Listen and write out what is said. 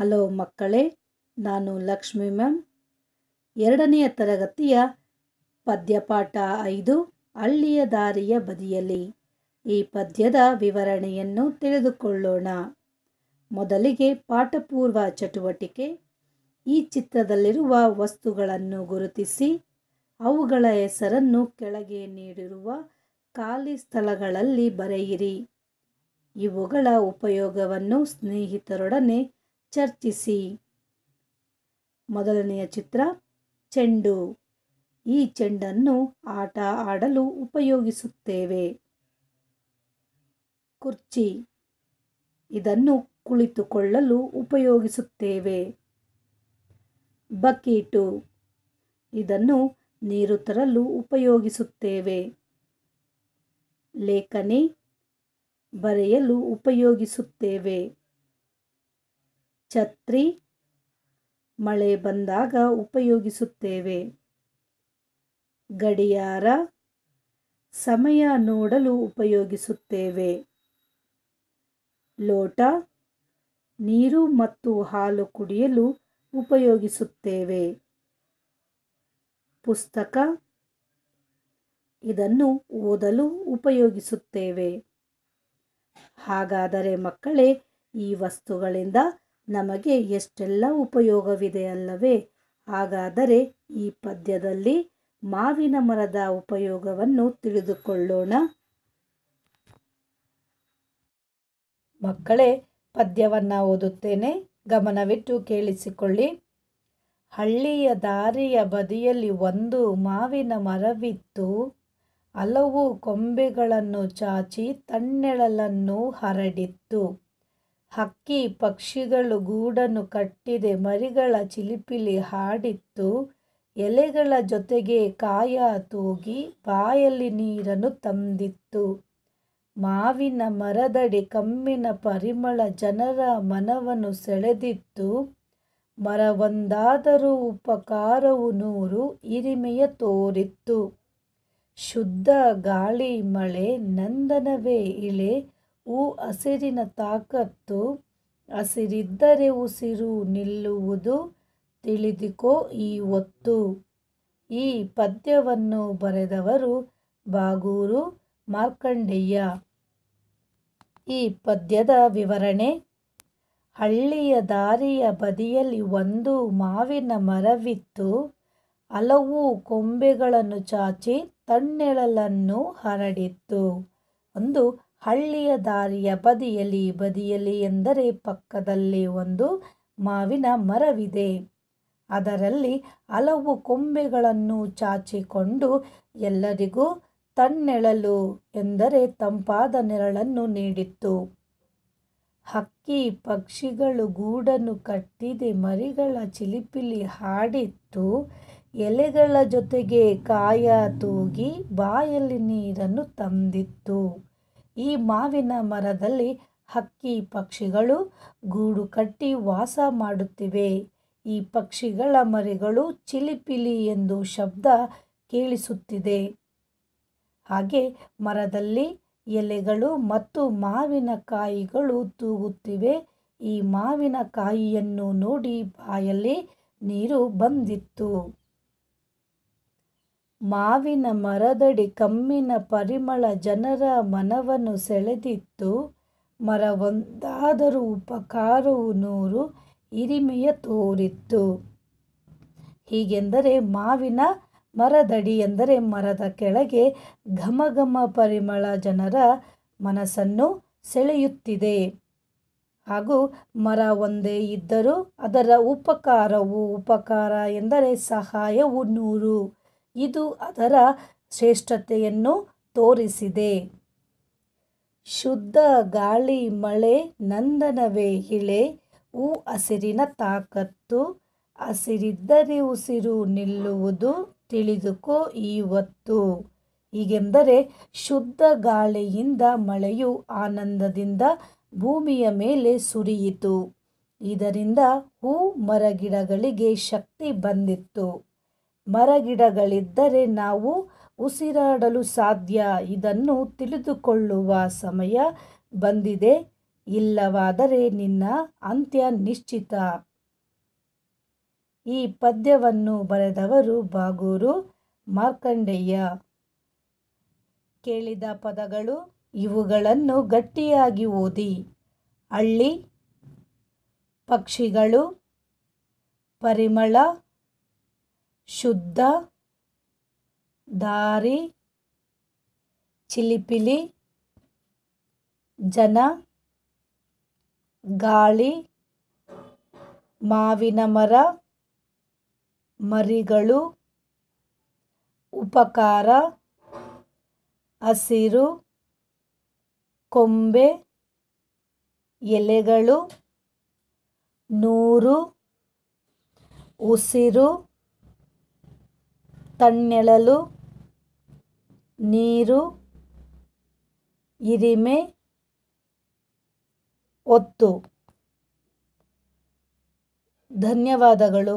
hello ಮಕ್ಕಳೇ ನಾನು Lakshmi ma'am ಎರಡನೆಯ ತರಗತಿಯ ಪದ್ಯಪಾಠ ಐದು ಹಳ್ಳಿಯ ದಾರಿಯ ಬದಿಯಲ್ಲಿ ಈ ಪದ್ಯದ ವಿವರಣೆಯನ್ನು ತಿಳಿದುಕೊಳ್ಳೋಣ ಮೊದಲಿಗೆ ಪಾಠಪೂರ್ವ ಚಟುವಟಿಕೆ ಈ ಚಿತ್ರದಲ್ಲಿರುವ ವಸ್ತುಗಳನ್ನು ಗುರುತಿಸಿ ಅವುಗಳ ಹೆಸರನ್ನು ಕೆಳಗೆ ನೀಡಿರುವ ಖಾಲಿ ಸ್ಥಳಗಳಲ್ಲಿ ಬರೆಯಿರಿ ಇವುಗಳ ಉಪಯೋಗವನ್ನು ಸ್ನೇಹಿತರೊಡನೆ ಚರ್ಚಿಸಿ ಮೊದಲನೆಯ ಚಿತ್ರ ಚೆಂಡು ಈ ಚೆಂಡನ್ನು ಆಟ ಆಡಲು ಉಪಯೋಗಿಸುತ್ತೇವೆ ಕುರ್ಚಿ ಇದನ್ನು ಕುಳಿತುಕೊಳ್ಳಲು ಉಪಯೋಗಿಸುತ್ತೇವೆ ಬಕೀಟು ಇದನ್ನು ನೀರು ತರಲು ಉಪಯೋಗಿಸುತ್ತೇವೆ ಲೇಖನಿ ಬರೆಯಲು ಉಪಯೋಗಿಸುತ್ತೇವೆ ಛತ್ರಿ ಮಳೆ ಬಂದಾಗ ಉಪಯೋಗಿಸುತ್ತೇವೆ ಗಡಿಯಾರ ಸಮಯ ನೋಡಲು ಉಪಯೋಗಿಸುತ್ತೇವೆ ಲೋಟ ನೀರು ಮತ್ತು ಹಾಲು ಕುಡಿಯಲು ಉಪಯೋಗಿಸುತ್ತೇವೆ ಪುಸ್ತಕ ಇದನ್ನು ಓದಲು ಉಪಯೋಗಿಸುತ್ತೇವೆ ಹಾಗಾದರೆ ಮಕ್ಕಳೇ ಈ ವಸ್ತುಗಳಿಂದ ನಮಗೆ ಎಷ್ಟೆಲ್ಲ ಉಪಯೋಗವಿದೆ ಅಲ್ಲವೇ ಹಾಗಾದರೆ ಈ ಪದ್ಯದಲ್ಲಿ ಮಾವಿನ ಮರದ ಉಪಯೋಗವನ್ನು ತಿಳಿದುಕೊಳ್ಳೋಣ ಮಕ್ಕಳೇ ಪದ್ಯವನ್ನು ಓದುತ್ತೇನೆ ಗಮನವಿಟ್ಟು ಕೇಳಿಸಿಕೊಳ್ಳಿ ಹಳ್ಳಿಯ ದಾರಿಯ ಬದಿಯಲ್ಲಿ ಒಂದು ಮಾವಿನ ಮರವಿತ್ತು ಹಲವು ಕೊಂಬೆಗಳನ್ನು ಚಾಚಿ ತಣ್ಣೆಳಲನ್ನು ಹರಡಿತ್ತು ಹಕ್ಕಿ ಪಕ್ಷಿಗಳು ಗೂಡನ್ನು ಕಟ್ಟಿದೆ ಮರಿಗಳ ಚಿಲಿಪಿಲಿ ಹಾಡಿತ್ತು ಎಲೆಗಳ ಜೊತೆಗೆ ಕಾಯ ತೂಗಿ ಬಾಯಲ್ಲಿ ನೀರನ್ನು ತಂದಿತ್ತು ಮಾವಿನ ಮರದಡಿ ಕಮ್ಮಿನ ಪರಿಮಳ ಜನರ ಮನವನ್ನು ಸೆಳೆದಿತ್ತು ಮರವೊಂದಾದರೂ ಉಪಕಾರವು ನೂರು ಇರಿಮೆಯ ತೋರಿತ್ತು ಶುದ್ಧ ಗಾಳಿ ಮಳೆ ನಂದನವೇ ಇಳೆ ಉ ಹಸಿರಿನ ತಾಕತ್ತು ಹಸಿರಿದ್ದರೆ ಉಸಿರು ನಿಲ್ಲುವುದು ತಿಳಿದುಕೋ ಈ ಒತ್ತು ಈ ಪದ್ಯವನ್ನು ಬರೆದವರು ಬಾಗೂರು ಮಾರ್ಕಂಡೇಯ ಈ ಪದ್ಯದ ವಿವರಣೆ ಹಳ್ಳಿಯ ದಾರಿಯ ಬದಿಯಲ್ಲಿ ಒಂದು ಮಾವಿನ ಮರವಿತ್ತು ಹಲವು ಕೊಂಬೆಗಳನ್ನು ಚಾಚಿ ತಣ್ಣೆಳಲನ್ನು ಹರಡಿತ್ತು ಒಂದು ಹಳ್ಳಿಯ ದಾರಿಯ ಬದಿಯಲ್ಲಿ ಬದಿಯಲ್ಲಿ ಎಂದರೆ ಪಕ್ಕದಲ್ಲಿ ಒಂದು ಮಾವಿನ ಮರವಿದೆ ಅದರಲ್ಲಿ ಹಲವು ಕೊಂಬೆಗಳನ್ನು ಚಾಚಿಕೊಂಡು ಎಲ್ಲರಿಗೂ ತನ್ನೆಳಲು ಎಂದರೆ ತಂಪಾದ ನೆರಳನ್ನು ನೀಡಿತ್ತು ಹಕ್ಕಿ ಪಕ್ಷಿಗಳು ಗೂಡನ್ನು ಕಟ್ಟಿದೆ ಮರಿಗಳ ಚಿಲಿಪಿಲಿ ಹಾಡಿತ್ತು ಎಲೆಗಳ ಜೊತೆಗೆ ಕಾಯ ತೂಗಿ ಬಾಯಲ್ಲಿ ನೀರನ್ನು ತಂದಿತ್ತು ಈ ಮಾವಿನ ಮರದಲ್ಲಿ ಹಕ್ಕಿ ಪಕ್ಷಿಗಳು ಗೂಡು ಕಟ್ಟಿ ವಾಸ ಮಾಡುತ್ತಿವೆ ಈ ಪಕ್ಷಿಗಳ ಮರಿಗಳು ಚಿಲಿಪಿಲಿ ಎಂದು ಶಬ್ದ ಕೇಳಿಸುತ್ತಿದೆ ಹಾಗೆ ಮರದಲ್ಲಿ ಎಲೆಗಳು ಮತ್ತು ಮಾವಿನ ಕಾಯಿಗಳು ತೂಗುತ್ತಿವೆ ಈ ಮಾವಿನ ಕಾಯಿಯನ್ನು ನೋಡಿ ಬಾಯಲ್ಲಿ ನೀರು ಬಂದಿತ್ತು ಮಾವಿನ ಮರದಡಿ ಕಮ್ಮಿನ ಪರಿಮಳ ಜನರ ಮನವನ್ನು ಸೆಳೆದಿತ್ತು ಮರವೊಂದಾದರೂ ಉಪಕಾರವು ನೂರು ಹಿರಿಮೆಯ ತೋರಿತ್ತು ಹೀಗೆಂದರೆ ಮಾವಿನ ಮರದಡಿ ಎಂದರೆ ಮರದ ಕೆಳಗೆ ಘಮ ಘಮ ಪರಿಮಳ ಜನರ ಮನಸ್ಸನ್ನು ಸೆಳೆಯುತ್ತಿದೆ ಹಾಗೂ ಮರ ಒಂದೇ ಇದ್ದರೂ ಅದರ ಉಪಕಾರವು ಉಪಕಾರ ಎಂದರೆ ಸಹಾಯವು ನೂರು ಇದು ಅದರ ಶ್ರೇಷ್ಠತೆಯನ್ನು ತೋರಿಸಿದೆ ಶುದ್ಧ ಗಾಳಿ ಮಳೆ ನಂದನವೇ ಇಳೆ ಹೂ ಹಸಿರಿನ ತಾಕತ್ತು ಹಸಿರಿದ್ದರೆ ಉಸಿರು ನಿಲ್ಲುವುದು ತಿಳಿದುಕೋ ಹೊತ್ತು ಹೀಗೆಂದರೆ ಶುದ್ಧ ಗಾಳಿಯಿಂದ ಮಳೆಯು ಆನಂದದಿಂದ ಭೂಮಿಯ ಮೇಲೆ ಸುರಿಯಿತು ಇದರಿಂದ ಹೂ ಮರಗಿಡಗಳಿಗೆ ಶಕ್ತಿ ಬಂದಿತ್ತು ಮರಗಿಡಗಳಿದ್ದರೆ ನಾವು ಉಸಿರಾಡಲು ಸಾಧ್ಯ ಇದನ್ನು ತಿಳಿದುಕೊಳ್ಳುವ ಸಮಯ ಬಂದಿದೆ ಇಲ್ಲವಾದರೆ ನಿನ್ನ ಅಂತ್ಯ ನಿಶ್ಚಿತ ಈ ಪದ್ಯವನ್ನು ಬರೆದವರು ಬಾಗೂರು ಮಾರ್ಕಂಡೇಯ ಕೇಳಿದ ಪದಗಳು ಇವುಗಳನ್ನು ಗಟ್ಟಿಯಾಗಿ ಓದಿ ಹಳ್ಳಿ ಪಕ್ಷಿಗಳು ಪರಿಮಳ ಶುದ್ಧ ದಾರಿ ಚಿಲಿಪಿಲಿ ಜನ ಗಾಳಿ ಮಾವಿನ ಮರ ಮರಿಗಳು ಉಪಕಾರ ಹಸಿರು ಕೊಂಬೆ ಎಲೆಗಳು ನೂರು ಉಸಿರು ತಣ್ಣೆಳಲು ನೀರು ಇರಿಮೆ ಒತ್ತು ಧನ್ಯವಾದಗಳು